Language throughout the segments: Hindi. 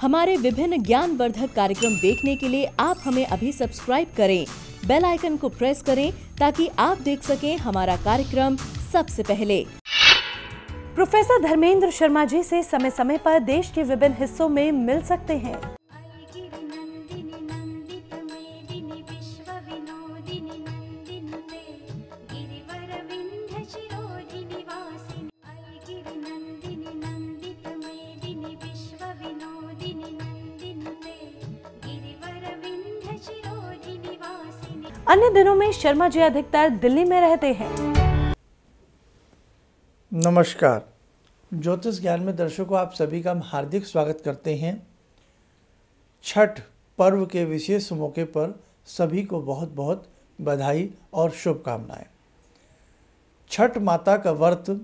हमारे विभिन्न ज्ञानवर्धक कार्यक्रम देखने के लिए आप हमें अभी सब्सक्राइब करें बेल आइकन को प्रेस करें ताकि आप देख सकें हमारा कार्यक्रम सबसे पहले प्रोफेसर धर्मेंद्र शर्मा जी से समय समय पर देश के विभिन्न हिस्सों में मिल सकते हैं अन्य दिनों में शर्मा जी अधिकतर दिल्ली में रहते हैं नमस्कार ज्योतिष ज्ञान में दर्शकों आप सभी का हम हार्दिक स्वागत करते हैं छठ पर्व के विशेष मौके पर सभी को बहुत बहुत बधाई और शुभकामनाएं छठ माता का व्रत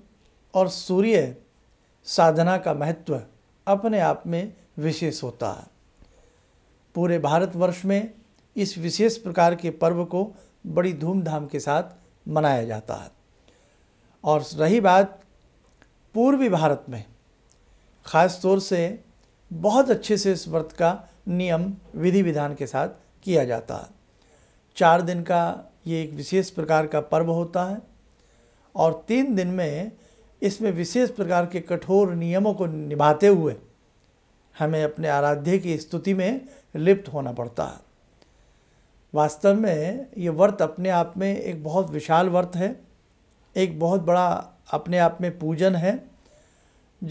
और सूर्य साधना का महत्व अपने आप में विशेष होता है पूरे भारतवर्ष में इस विशेष प्रकार के पर्व को बड़ी धूमधाम के साथ मनाया जाता है और रही बात पूर्वी भारत में ख़ास तौर से बहुत अच्छे से इस व्रत का नियम विधि विधान के साथ किया जाता है चार दिन का ये एक विशेष प्रकार का पर्व होता है और तीन दिन में इसमें विशेष प्रकार के कठोर नियमों को निभाते हुए हमें अपने आराध्य की स्तुति में लिप्त होना पड़ता है वास्तव में ये व्रत अपने आप में एक बहुत विशाल व्रत है एक बहुत बड़ा अपने आप में पूजन है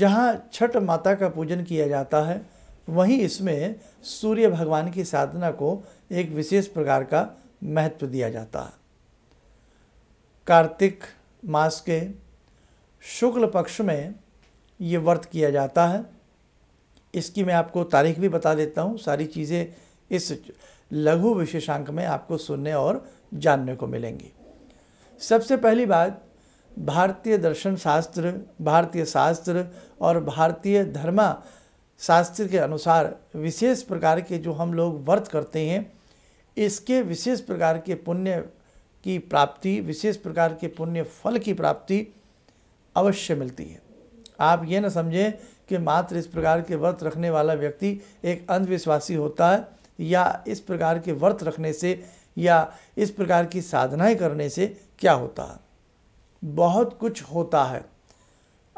जहाँ छठ माता का पूजन किया जाता है वहीं इसमें सूर्य भगवान की साधना को एक विशेष प्रकार का महत्व दिया जाता है कार्तिक मास के शुक्ल पक्ष में ये व्रत किया जाता है इसकी मैं आपको तारीख भी बता देता हूँ सारी चीज़ें इस लघु विशेषांक में आपको सुनने और जानने को मिलेंगी सबसे पहली बात भारतीय दर्शन शास्त्र भारतीय शास्त्र और भारतीय धर्मा शास्त्र के अनुसार विशेष प्रकार के जो हम लोग व्रत करते हैं इसके विशेष प्रकार के पुण्य की प्राप्ति विशेष प्रकार के पुण्य फल की प्राप्ति अवश्य मिलती है आप ये न समझें कि मात्र इस प्रकार के व्रत रखने वाला व्यक्ति एक अंधविश्वासी होता है या इस प्रकार के व्रत रखने से या इस प्रकार की साधनाएं करने से क्या होता है बहुत कुछ होता है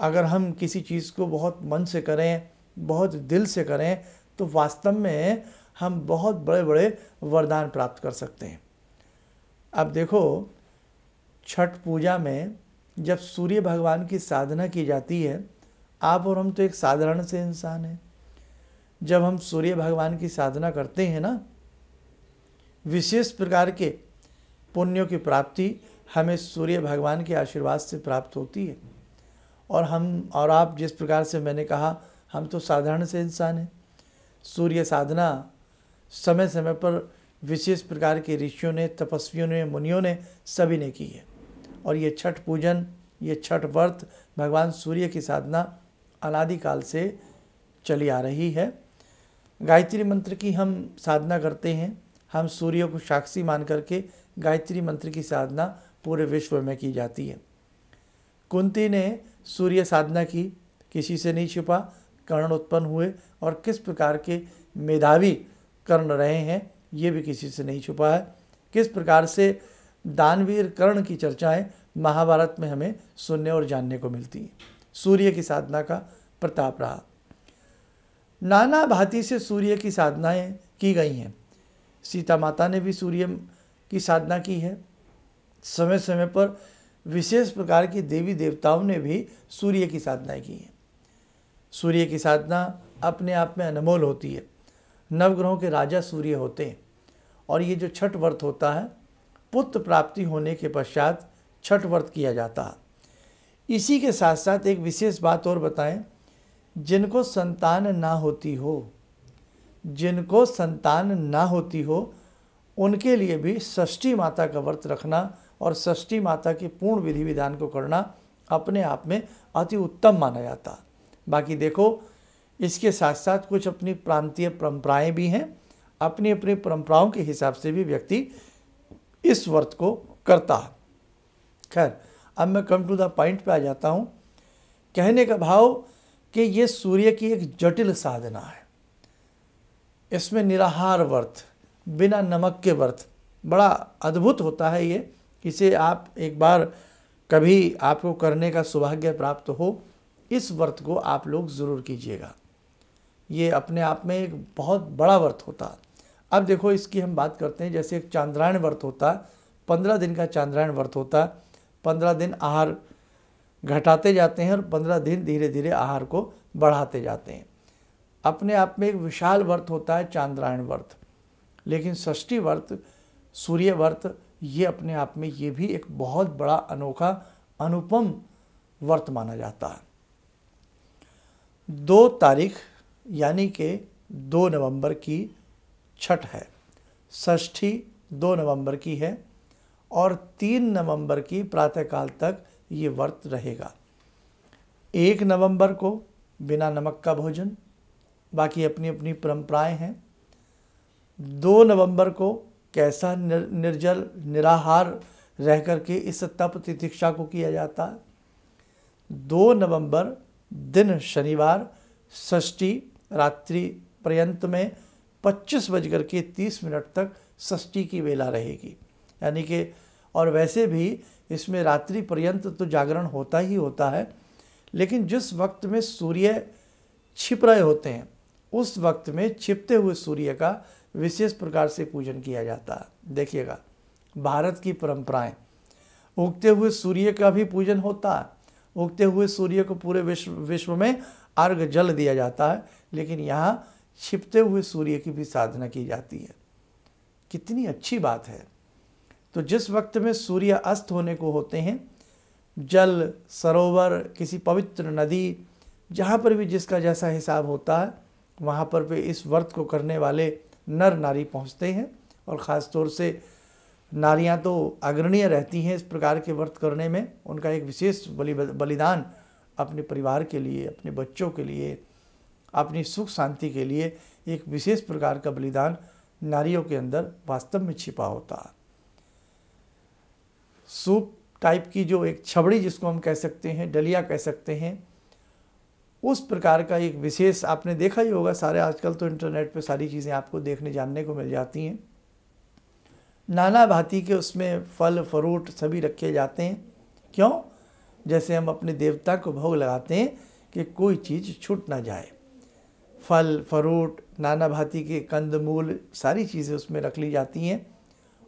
अगर हम किसी चीज़ को बहुत मन से करें बहुत दिल से करें तो वास्तव में हम बहुत बड़े बड़े वरदान प्राप्त कर सकते हैं अब देखो छठ पूजा में जब सूर्य भगवान की साधना की जाती है आप और हम तो एक साधारण से इंसान हैं जब हम सूर्य भगवान की साधना करते हैं ना विशेष प्रकार के पुण्यों की प्राप्ति हमें सूर्य भगवान के आशीर्वाद से प्राप्त होती है और हम और आप जिस प्रकार से मैंने कहा हम तो साधारण से इंसान हैं सूर्य साधना समय समय पर विशेष प्रकार के ऋषियों ने तपस्वियों ने मुनियों ने सभी ने की है और ये छठ पूजन ये छठ व्रत भगवान सूर्य की साधना अनादिकाल से चली आ रही है गायत्री मंत्र की हम साधना करते हैं हम सूर्य को साक्षी मान करके गायत्री मंत्र की साधना पूरे विश्व में की जाती है कुंती ने सूर्य साधना की किसी से नहीं छुपा कर्ण उत्पन्न हुए और किस प्रकार के मेधावी कर्ण रहे हैं ये भी किसी से नहीं छुपा है किस प्रकार से दानवीर कर्ण की चर्चाएं महाभारत में हमें सुनने और जानने को मिलती हैं सूर्य की साधना का प्रताप रहा नाना भांति से सूर्य की साधनाएं की गई हैं सीता माता ने भी सूर्य की साधना की है समय समय पर विशेष प्रकार की देवी देवताओं ने भी सूर्य की साधनाएं की हैं सूर्य की साधना अपने आप में अनमोल होती है नवग्रहों के राजा सूर्य होते हैं और ये जो छठ व्रत होता है पुत्र प्राप्ति होने के पश्चात छठ व्रत किया जाता है इसी के साथ साथ एक विशेष बात और बताएं जिनको संतान ना होती हो जिनको संतान ना होती हो उनके लिए भी षष्ठी माता का व्रत रखना और षष्ठी माता के पूर्ण विधि विधान को करना अपने आप में अति उत्तम माना जाता बाकी देखो इसके साथ साथ कुछ अपनी प्रांतीय परंपराएं भी हैं अपनी अपनी परंपराओं के हिसाब से भी व्यक्ति इस व्रत को करता है खैर अब मैं कम टू द पॉइंट पे आ जाता हूँ कहने का भाव कि ये सूर्य की एक जटिल साधना है इसमें निराहार व्रत बिना नमक के व्रत बड़ा अद्भुत होता है ये इसे आप एक बार कभी आपको करने का सौभाग्य प्राप्त हो इस व्रत को आप लोग ज़रूर कीजिएगा ये अपने आप में एक बहुत बड़ा व्रत होता अब देखो इसकी हम बात करते हैं जैसे एक चांद्रायण व्रत होता पंद्रह दिन का चांद्रायण व्रत होता पंद्रह दिन आहार घटाते जाते हैं और पंद्रह दिन धीरे धीरे आहार को बढ़ाते जाते हैं अपने आप में एक विशाल व्रत होता है चांद्रायण व्रत लेकिन षष्ठी व्रत सूर्य व्रत ये अपने आप में ये भी एक बहुत बड़ा अनोखा अनुपम व्रत माना जाता है दो तारीख यानी कि दो नवंबर की छठ है षष्ठी दो नवंबर की है और तीन नवंबर की प्रातःकाल तक ये व्रत रहेगा एक नवंबर को बिना नमक का भोजन बाकी अपनी अपनी परंपराएं हैं दो नवंबर को कैसा निर, निर्जल निराहार रह करके इस तप प्रतीक्षा को किया जाता है दो नवंबर दिन शनिवार षष्ठी रात्रि पर्यंत में पच्चीस बजकर के तीस मिनट तक षष्ठी की वेला रहेगी यानी कि और वैसे भी इसमें रात्रि पर्यंत तो जागरण होता ही होता है लेकिन जिस वक्त में सूर्य छिप रहे होते हैं उस वक्त में छिपते हुए सूर्य का विशेष प्रकार से पूजन किया जाता है देखिएगा भारत की परंपराएं उगते हुए सूर्य का भी पूजन होता है उगते हुए सूर्य को पूरे विश्व विश्व में अर्घ जल दिया जाता है लेकिन यहाँ छिपते हुए सूर्य की भी साधना की जाती है कितनी अच्छी बात है तो जिस वक्त में सूर्य अस्त होने को होते हैं जल सरोवर किसी पवित्र नदी जहाँ पर भी जिसका जैसा हिसाब होता है वहाँ पर भी इस व्रत को करने वाले नर नारी पहुँचते हैं और ख़ास तौर से नारियाँ तो अग्रणीय रहती हैं इस प्रकार के व्रत करने में उनका एक विशेष बलि बलिदान अपने परिवार के लिए अपने बच्चों के लिए अपनी सुख शांति के लिए एक विशेष प्रकार का बलिदान नारियों के अंदर वास्तव में छिपा होता है सूप टाइप की जो एक छबड़ी जिसको हम कह सकते हैं डलिया कह सकते हैं उस प्रकार का एक विशेष आपने देखा ही होगा सारे आजकल तो इंटरनेट पे सारी चीज़ें आपको देखने जानने को मिल जाती हैं नाना भांति के उसमें फल फ्रूट सभी रखे जाते हैं क्यों जैसे हम अपने देवता को भोग लगाते हैं कि कोई चीज़ छूट ना जाए फल फ्रूट नाना भांति के कंद मूल सारी चीज़ें उसमें रख ली जाती हैं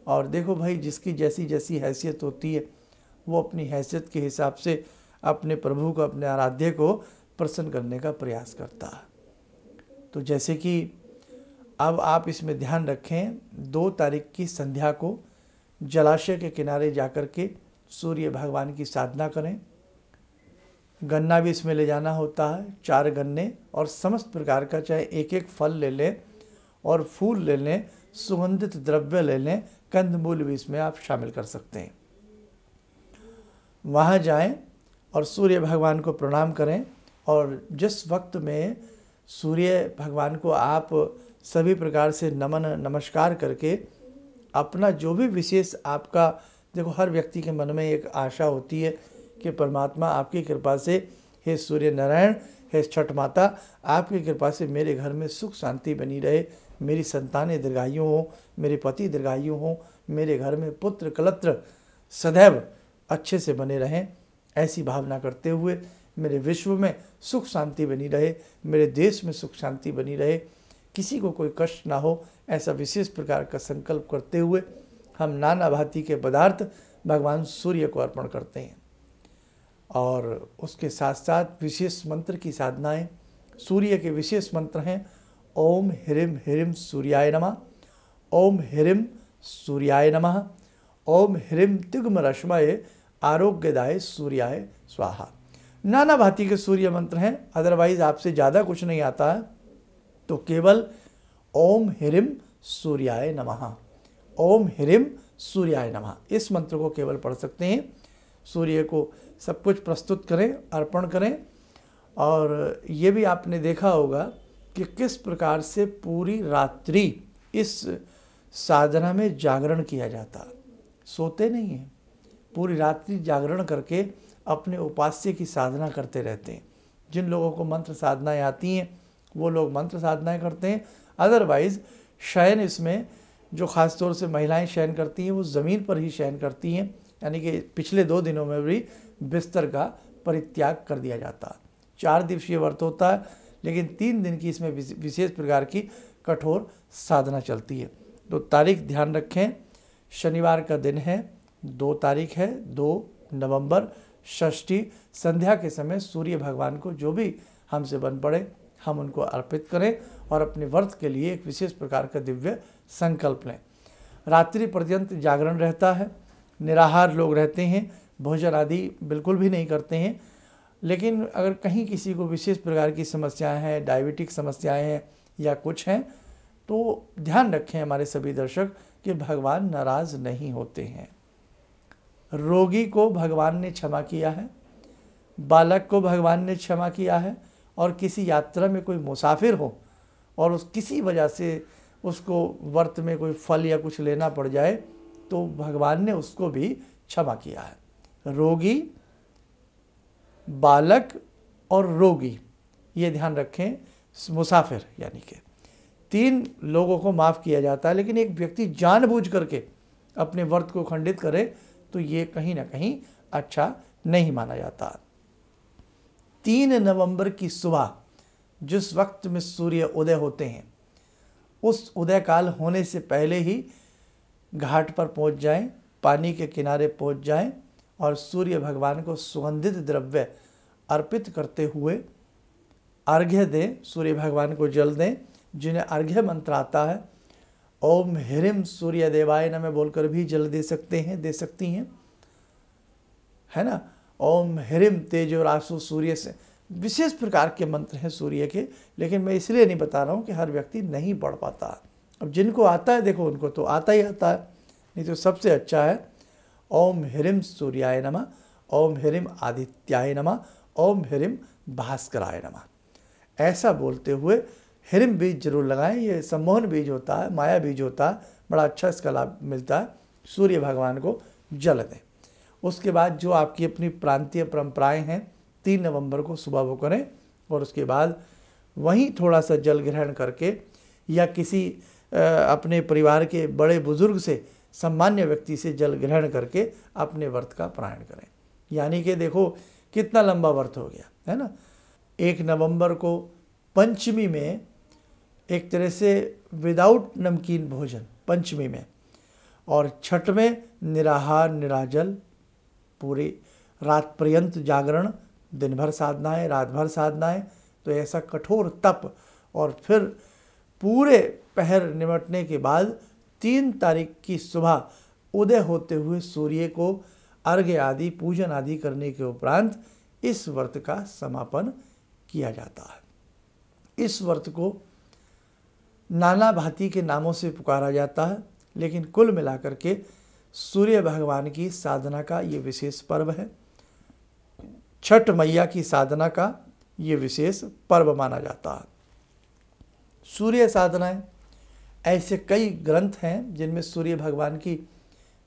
और देखो भाई जिसकी जैसी जैसी हैसियत होती है वो अपनी हैसियत के हिसाब से अपने प्रभु को अपने आराध्य को प्रसन्न करने का प्रयास करता है तो जैसे कि अब आप इसमें ध्यान रखें दो तारीख की संध्या को जलाशय के किनारे जाकर के सूर्य भगवान की साधना करें गन्ना भी इसमें ले जाना होता है चार गन्ने और समस्त प्रकार का चाहे एक एक फल ले लें और फूल ले लें सुगंधित द्रव्य ले लें कंद मूल भी इसमें आप शामिल कर सकते हैं वहाँ जाएं और सूर्य भगवान को प्रणाम करें और जिस वक्त में सूर्य भगवान को आप सभी प्रकार से नमन नमस्कार करके अपना जो भी विशेष आपका देखो हर व्यक्ति के मन में एक आशा होती है कि परमात्मा आपकी कृपा से हे सूर्य नारायण हे छठ माता आपकी कृपा से मेरे घर में सुख शांति बनी रहे मेरी संतानें दीर्घायु हों मेरे पति दीर्घायु हों मेरे घर में पुत्र कलत्र सदैव अच्छे से बने रहें ऐसी भावना करते हुए मेरे विश्व में सुख शांति बनी रहे मेरे देश में सुख शांति बनी रहे किसी को कोई कष्ट ना हो ऐसा विशेष प्रकार का संकल्प करते हुए हम नाना भाती के पदार्थ भगवान सूर्य को अर्पण करते हैं और उसके साथ साथ विशेष मंत्र की साधनाएं सूर्य के विशेष मंत्र हैं ओम ह्रीम ह्रीम सूर्याय नमः ओम ह्रीम सूर्याय नमः ओम ह्रीम तिग्म रश्मय आरोग्यदाय सूर्याय स्वाहा नाना भांति के सूर्य मंत्र हैं अदरवाइज आपसे ज़्यादा कुछ नहीं आता है तो केवल ओम ह्रीम सूर्याय नमः ओम ह्रीम सूर्याय नमः इस मंत्र को केवल पढ़ सकते हैं सूर्य को सब कुछ प्रस्तुत करें अर्पण करें और ये भी आपने देखा होगा कि किस प्रकार से पूरी रात्रि इस साधना में जागरण किया जाता सोते नहीं हैं पूरी रात्रि जागरण करके अपने उपास्य की साधना करते रहते हैं जिन लोगों को मंत्र साधनाएं आती हैं वो लोग मंत्र साधनाएं करते हैं अदरवाइज़ शयन इसमें जो ख़ास तौर से महिलाएं शयन करती हैं वो ज़मीन पर ही शयन करती हैं यानी कि पिछले दो दिनों में भी बिस्तर का परित्याग कर दिया जाता चार दिवसीय व्रत होता है लेकिन तीन दिन की इसमें विशेष प्रकार की कठोर साधना चलती है तो तारीख ध्यान रखें शनिवार का दिन है दो तारीख है दो नवंबर षष्ठी संध्या के समय सूर्य भगवान को जो भी हमसे बन पड़े हम उनको अर्पित करें और अपने व्रत के लिए एक विशेष प्रकार का दिव्य संकल्प लें रात्रि पर्यंत जागरण रहता है निराहार लोग रहते हैं भोजन आदि बिल्कुल भी नहीं करते हैं लेकिन अगर कहीं किसी को विशेष प्रकार की समस्याएं हैं डायबिटिक समस्याएं हैं या कुछ हैं तो ध्यान रखें हमारे सभी दर्शक कि भगवान नाराज नहीं होते हैं रोगी को भगवान ने क्षमा किया है बालक को भगवान ने क्षमा किया है और किसी यात्रा में कोई मुसाफिर हो और उस किसी वजह से उसको व्रत में कोई फल या कुछ लेना पड़ जाए तो भगवान ने उसको भी क्षमा किया है रोगी बालक और रोगी ये ध्यान रखें मुसाफिर यानी कि तीन लोगों को माफ़ किया जाता है लेकिन एक व्यक्ति जानबूझ करके अपने व्रत को खंडित करे तो ये कहीं ना कहीं अच्छा नहीं माना जाता तीन नवंबर की सुबह जिस वक्त में सूर्य उदय होते हैं उस उदय काल होने से पहले ही घाट पर पहुंच जाएं, पानी के किनारे पहुंच जाएं और सूर्य भगवान को सुगंधित द्रव्य अर्पित करते हुए अर्घ्य दें सूर्य भगवान को जल दें जिन्हें अर्घ्य मंत्र आता है ओम हिरिम सूर्य देवाय नमे बोलकर भी जल दे सकते हैं दे सकती हैं है ना ओम हिरिम तेज रासु सूर्य से विशेष प्रकार के मंत्र हैं सूर्य के लेकिन मैं इसलिए नहीं बता रहा हूँ कि हर व्यक्ति नहीं पढ़ पाता अब जिनको आता है देखो उनको तो आता ही आता है नहीं तो सबसे अच्छा है ओम ह्रीम सूर्याय नम ओम ह्रीम आदित्याय नम ओम ह्रीम भास्कराय नम ऐसा बोलते हुए हिरम बीज जरूर लगाएं ये सम्मोहन बीज होता है माया बीज होता है बड़ा अच्छा इसका लाभ मिलता है सूर्य भगवान को जल दें उसके बाद जो आपकी अपनी प्रांतीय परंपराएं हैं तीन नवंबर को सुबह वो करें और उसके बाद वहीं थोड़ा सा जल ग्रहण करके या किसी अपने परिवार के बड़े बुजुर्ग से सामान्य व्यक्ति से जल ग्रहण करके अपने व्रत का प्रायण करें यानी कि देखो कितना लंबा व्रत हो गया है ना एक नवंबर को पंचमी में एक तरह से विदाउट नमकीन भोजन पंचमी में और छठ में निराहार निराजल पूरी रात पर्यंत जागरण दिन भर साधनाएं रात भर साधनाएं तो ऐसा कठोर तप और फिर पूरे पहर निमटने के बाद तीन तारीख की सुबह उदय होते हुए सूर्य को अर्घ्य आदि पूजन आदि करने के उपरांत इस व्रत का समापन किया जाता है इस व्रत को नाना भांति के नामों से पुकारा जाता है लेकिन कुल मिलाकर के सूर्य भगवान की साधना का ये विशेष पर्व है छठ मैया की साधना का ये विशेष पर्व माना जाता है सूर्य साधनाएं ऐसे कई ग्रंथ हैं जिनमें सूर्य भगवान की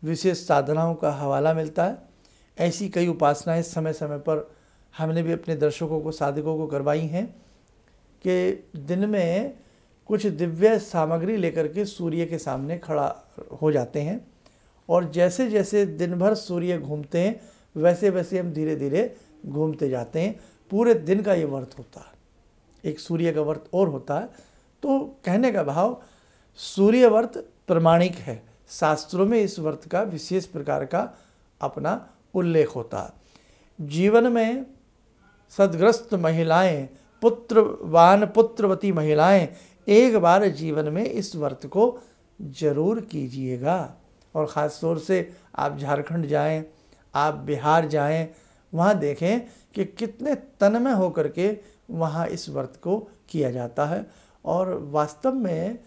विशेष साधनाओं का हवाला मिलता है ऐसी कई उपासनाएं समय समय पर हमने भी अपने दर्शकों को साधकों को करवाई हैं कि दिन में कुछ दिव्य सामग्री लेकर के सूर्य के सामने खड़ा हो जाते हैं और जैसे जैसे दिन भर सूर्य घूमते हैं वैसे वैसे हम धीरे धीरे घूमते जाते हैं पूरे दिन का ये व्रत होता है एक सूर्य का व्रत और होता है तो कहने का भाव सूर्य व्रत प्रमाणिक है शास्त्रों में इस व्रत का विशेष प्रकार का अपना उल्लेख होता है जीवन में सदग्रस्त महिलाएं पुत्रवान पुत्रवती महिलाएं एक बार जीवन में इस व्रत को जरूर कीजिएगा और ख़ास तौर से आप झारखंड जाएं, आप बिहार जाएं, वहाँ देखें कि कितने तन्मय होकर के वहाँ इस व्रत को किया जाता है और वास्तव में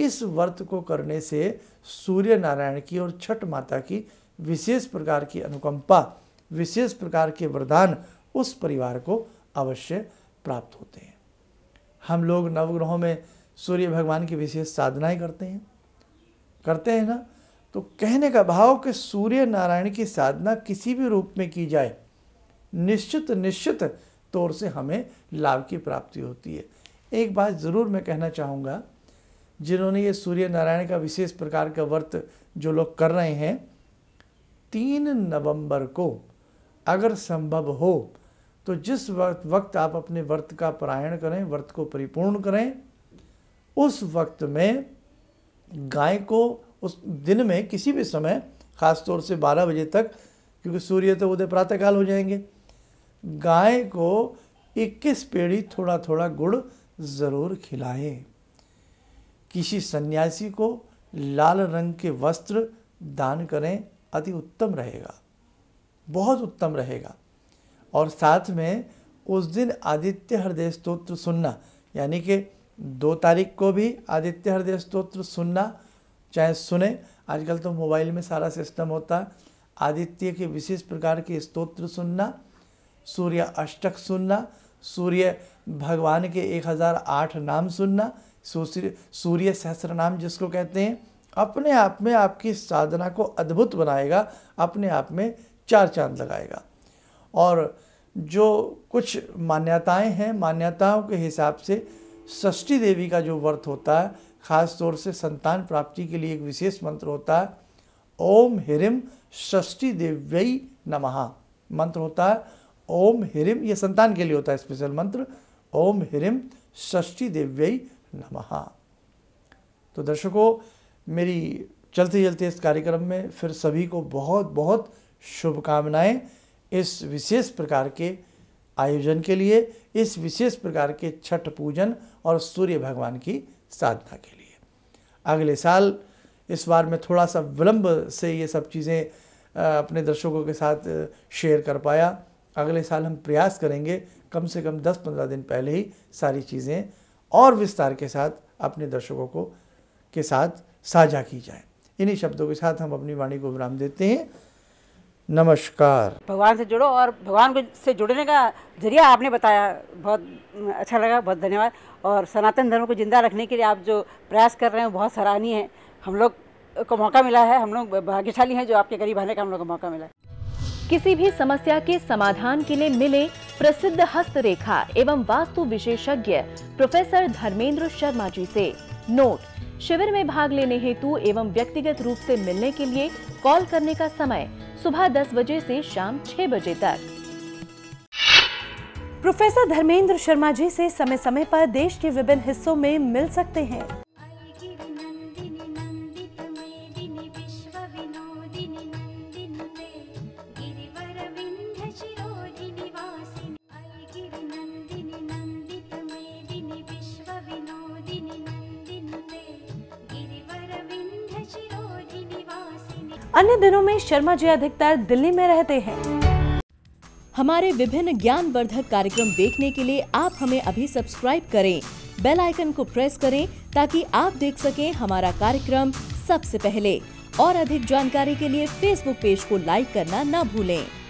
इस व्रत को करने से सूर्य नारायण की और छठ माता की विशेष प्रकार की अनुकंपा विशेष प्रकार के वरदान उस परिवार को अवश्य प्राप्त होते हैं हम लोग नवग्रहों में सूर्य भगवान की विशेष साधनाएं करते हैं करते हैं ना तो कहने का भाव कि सूर्य नारायण की साधना किसी भी रूप में की जाए निश्चित निश्चित तौर से हमें लाभ की प्राप्ति होती है एक बात ज़रूर मैं कहना चाहूँगा जिन्होंने ये सूर्य नारायण का विशेष प्रकार का व्रत जो लोग कर रहे हैं तीन नवंबर को अगर संभव हो तो जिस वक्त वक्त आप अपने व्रत का पारायण करें व्रत को परिपूर्ण करें उस वक्त में गाय को उस दिन में किसी भी समय ख़ास तौर से 12 बजे तक क्योंकि सूर्य तो उदय प्रातःकाल हो जाएंगे गाय को 21 पेड़ी थोड़ा थोड़ा गुड़ ज़रूर खिलाएं किसी सन्यासी को लाल रंग के वस्त्र दान करें अति उत्तम रहेगा बहुत उत्तम रहेगा और साथ में उस दिन आदित्य हृदय स्त्रोत्र सुनना यानी कि दो तारीख को भी आदित्य हृदय स्त्रोत्र सुनना चाहे सुने आजकल तो मोबाइल में सारा सिस्टम होता है आदित्य के विशेष प्रकार के स्त्रोत्र सुनना सूर्य अष्टक सुनना सूर्य भगवान के 1008 नाम सुनना सूर्य सूर्य सहस्र नाम जिसको कहते हैं अपने आप में आपकी साधना को अद्भुत बनाएगा अपने आप में चार चांद लगाएगा और जो कुछ मान्यताएं हैं मान्यताओं के हिसाब से षष्ठी देवी का जो व्रत होता है खास तौर से संतान प्राप्ति के लिए एक विशेष मंत्र होता है ओम हिरिम षष्ठी देव्यई नमः मंत्र होता है ओम हिरिम ये संतान के लिए होता है स्पेशल मंत्र ओम हिरिम षष्ठी देव्यई नमः तो दर्शकों मेरी चलते चलते इस कार्यक्रम में फिर सभी को बहुत बहुत शुभकामनाएं इस विशेष प्रकार के आयोजन के लिए इस विशेष प्रकार के छठ पूजन और सूर्य भगवान की साधना के लिए अगले साल इस बार मैं थोड़ा सा विलंब से ये सब चीज़ें अपने दर्शकों के साथ शेयर कर पाया अगले साल हम प्रयास करेंगे कम से कम 10-15 दिन पहले ही सारी चीज़ें और विस्तार के साथ अपने दर्शकों को के साथ साझा की जाए इन्हीं शब्दों के साथ हम अपनी वाणी को विराम देते हैं नमस्कार भगवान से जुड़ो और भगवान को से जुड़ने का जरिया आपने बताया बहुत अच्छा लगा बहुत धन्यवाद और सनातन धर्म को जिंदा रखने के लिए आप जो प्रयास कर रहे हैं बहुत सराहनीय है हम लोग को मौका मिला है हम लोग भाग्यशाली हैं जो आपके करीब आने का हम लोग को मौका मिला है किसी भी समस्या के समाधान के लिए मिले प्रसिद्ध हस्तरेखा एवं वास्तु विशेषज्ञ प्रोफेसर धर्मेंद्र शर्मा जी से नोट शिविर में भाग लेने हेतु एवं व्यक्तिगत रूप से मिलने के लिए कॉल करने का समय सुबह 10 बजे से शाम 6 बजे तक प्रोफेसर धर्मेंद्र शर्मा जी से समय समय पर देश के विभिन्न हिस्सों में मिल सकते हैं अन्य दिनों में शर्मा जी अधिकतर दिल्ली में रहते हैं हमारे विभिन्न ज्ञान वर्धक कार्यक्रम देखने के लिए आप हमें अभी सब्सक्राइब करें बेल आइकन को प्रेस करें ताकि आप देख सकें हमारा कार्यक्रम सबसे पहले और अधिक जानकारी के लिए फेसबुक पेज को लाइक करना न भूलें